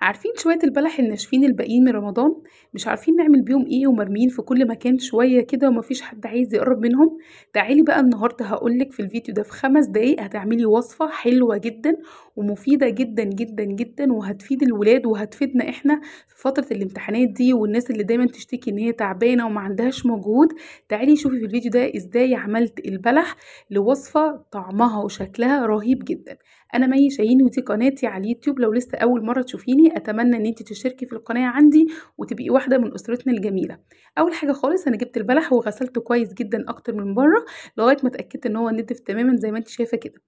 عارفين شوية البلح الناشفين الباقيين من رمضان مش عارفين نعمل بيهم ايه ومرميين في كل مكان شوية كده ومفيش حد عايز يقرب منهم تعالي بقى النهاردة هقولك في الفيديو ده في خمس دقايق هتعملي وصفة حلوة جدا ومفيدة جدا جدا جدا وهتفيد الولاد وهتفيدنا احنا في فترة الامتحانات دي والناس اللي دايما تشتكي ان هي تعبانة وما عندهاش مجهود تعالي شوفي في الفيديو ده ازاي عملت البلح لوصفة طعمها وشكلها رهيب جدا انا مي شاهين ودي قناتي على اليوتيوب لو لسه اول مره تشوفيني اتمنى ان انت تشتركي في القناه عندي وتبقي واحده من اسرتنا الجميله اول حاجه خالص انا جبت البلح وغسلته كويس جدا اكتر من بره لغايه ما اتاكدت ان هو نضف تماما زي ما انت شايفه كده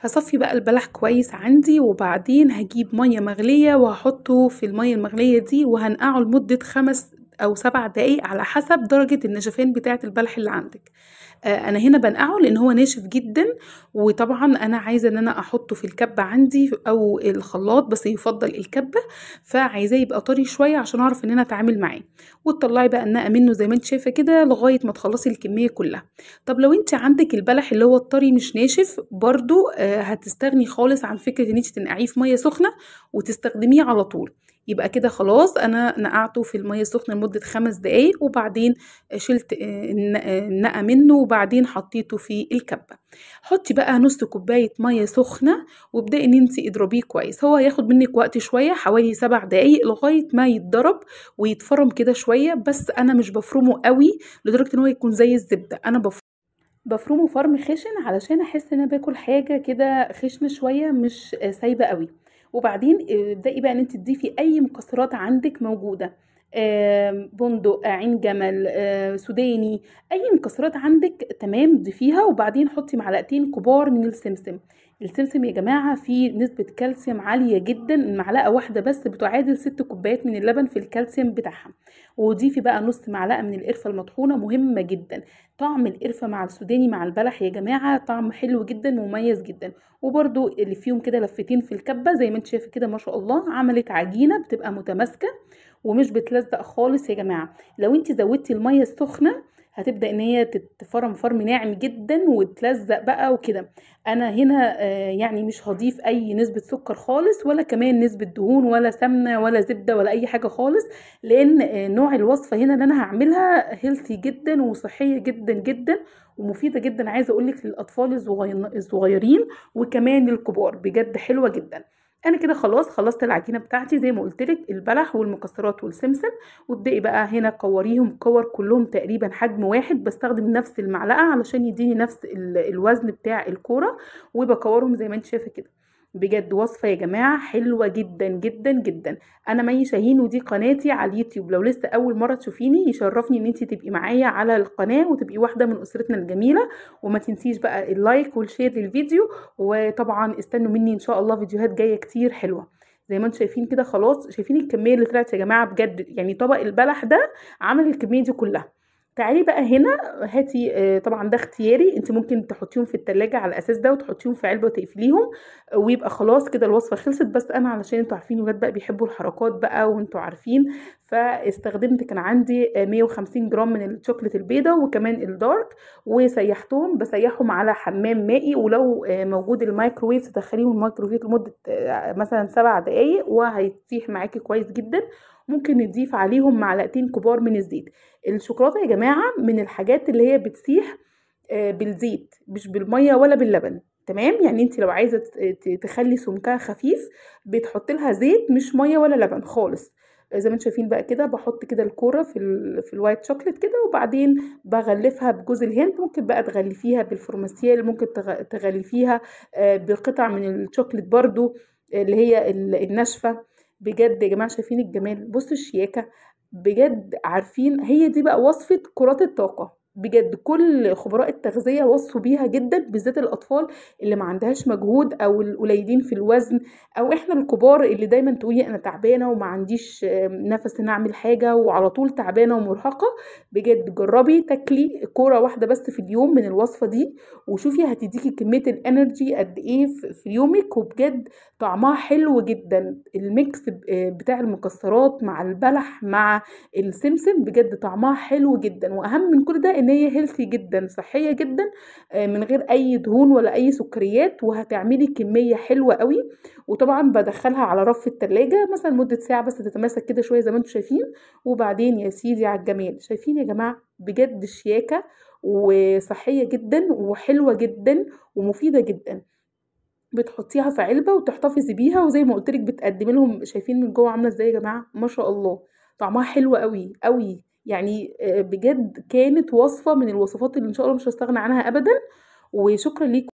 هصفي بقى البلح كويس عندي وبعدين هجيب ميه مغليه وهحطه في الميه المغليه دي وهنقعه لمده خمس أو سبع دقايق على حسب درجة النشفان بتاعة البلح اللي عندك آه، انا هنا بنقعه لان هو ناشف جدا وطبعا انا عايزه ان انا احطه في الكبه عندي او الخلاط بس يفضل الكبه فعايزاه يبقى طري شويه عشان اعرف ان انا اتعامل معاه وتطلعي بقى النقه منه زي ما انت شايفه كده لغايه ما تخلصي الكميه كلها طب لو انت عندك البلح اللي هو الطري مش ناشف برده آه، هتستغني خالص عن فكره ان انت تنقعيه في ميه سخنه وتستخدميه على طول يبقى كده خلاص انا نقعته في الميه السخنه لمده خمس دقايق وبعدين شلت النقه منه وبعدين حطيته في الكبه حطي بقى نص كوبايه ميه سخنه وابداي ان انت اضربيه كويس هو هياخد منك وقت شويه حوالي سبع دقايق لغايه ما يتضرب ويتفرم كده شويه بس انا مش بفرمه قوي لدرجه ان هو يكون زي الزبده انا بفرمه بفرمه فرم خشن علشان احس ان انا باكل حاجه كده خشنه شويه مش سايبه قوي وبعدين آه، ابدأي بقى ان انت تضيفي اي مكسرات عندك موجوده بندق عين جمل آه، سوداني اي مكسرات عندك تمام ضيفيها وبعدين حطي معلقتين كبار من السمسم السمسم يا جماعة فيه نسبة كالسيوم عالية جدا معلقة واحدة بس بتعادل ست كوبايات من اللبن في الكالسيوم بتاعها وضيفي بقى نص معلقة من القرفة المطحونة مهمة جدا طعم القرفة مع السوداني مع البلح يا جماعة طعم حلو جدا مميز جدا وبرده اللي فيهم كده لفتين في الكبة زي ما انت شايفة كده ما شاء الله عملت عجينة بتبقى متماسكة ومش بتلزق خالص يا جماعة لو انت زودتي المية السخنة هتبدا ان هي تتفرم فرم ناعم جدا وتلزق بقى وكده انا هنا آه، يعني مش هضيف اي نسبه سكر خالص ولا كمان نسبه دهون ولا سمنه ولا زبده ولا اي حاجه خالص لان آه، نوع الوصفه هنا اللي انا هعملها هيلثي جدا وصحيه جدا جدا ومفيده جدا عايزه اقول لك للاطفال الصغيرين وكمان الكبار بجد حلوه جدا انا كده خلاص خلصت العجينه بتاعتي زي ما قلت لك البلح والمكسرات والسمسم وابدأي بقى هنا كوريهم كور كلهم تقريبا حجم واحد بستخدم نفس المعلقه علشان يديني نفس الوزن بتاع الكوره وبكورهم زي ما انت شايفه كده بجد وصفه يا جماعه حلوه جدا جدا جدا انا مي شاهين ودي قناتي على اليوتيوب لو لسه اول مره تشوفيني يشرفني ان انت تبقي معايا على القناه وتبقي واحده من اسرتنا الجميله وما تنسيش بقى اللايك والشير للفيديو وطبعا استنوا مني ان شاء الله فيديوهات جايه كتير حلوه زي ما انتم شايفين كده خلاص شايفين الكميه اللي طلعت يا جماعه بجد يعني طبق البلح ده عمل الكميه دي كلها تعالي بقى هنا هاتي آه، طبعا ده اختياري انت ممكن تحطيهم في التلاجة على الاساس ده وتحطيهم في علبه وتقفليهم ويبقى خلاص كده الوصفه خلصت بس انا علشان انتوا عارفين ولاد بقى بيحبوا الحركات بقى وانتوا عارفين فاستخدمت كان عندي 150 آه، جرام من الشوكليت البيضة وكمان الدارك وسيحتهم بسيحهم على حمام مائي ولو آه، موجود الميكروويف تدخليهم المايكرويف لمده مثلا سبع دقائق وهيتسيح معاكي كويس جدا ممكن نضيف عليهم معلقتين كبار من الزيت الشوكولاته يا جماعه من الحاجات اللي هي بتسيح آه، بالزيت مش بالميه ولا باللبن تمام يعني انت لو عايزه تخلي سمكها خفيف بتحط لها زيت مش ميه ولا لبن خالص زي ما انتم شايفين بقى كده بحط كده الكوره في ال في الوايت شوكليت كده وبعدين بغلفها بجوز الهند ممكن بقى تغلفيها بالفورماسيال ممكن تغلفيها آه، بقطع من الشوكليت برضو آه، اللي هي الناشفه بجد يا جماعه شايفين الجمال بصوا الشياكه بجد عارفين هي دي بقى وصفه كرات الطاقه بجد كل خبراء التغذية وصوا بيها جدا بالذات الأطفال اللي ما عندهاش مجهود أو القليلين في الوزن أو إحنا الكبار اللي دايما تقولي أنا تعبانة وما عنديش نفس نعمل أعمل حاجة وعلى طول تعبانة ومرهقة بجد جربي تاكلي كورة واحدة بس في اليوم من الوصفة دي وشوفي هتديكي كمية الانرجي قد إيه في يومك وبجد طعمها حلو جدا الميكس آه، بتاع المكسرات مع البلح مع السمسم بجد طعمها حلو جدا وأهم من كل ده ان هي هيلثي جدا صحيه جدا آه، من غير اي دهون ولا اي سكريات وهتعملي كميه حلوه قوي وطبعا بدخلها على رف التلاجة مثلا مده ساعه بس تتماسك كده شويه زي ما انتم شايفين وبعدين يا سيدي على الجمال شايفين يا جماعه بجد شياكه وصحيه جدا وحلوه جدا ومفيده جدا بتحطيها في علبه وتحتفظي بيها وزي ما قلت لك بتقدمي لهم شايفين من جوه عامله ازاي يا جماعه ما شاء الله طعمها حلو قوي قوي يعني آه، بجد كانت وصفه من الوصفات اللي ان شاء الله مش هستغنى عنها ابدا وشكرا ليكم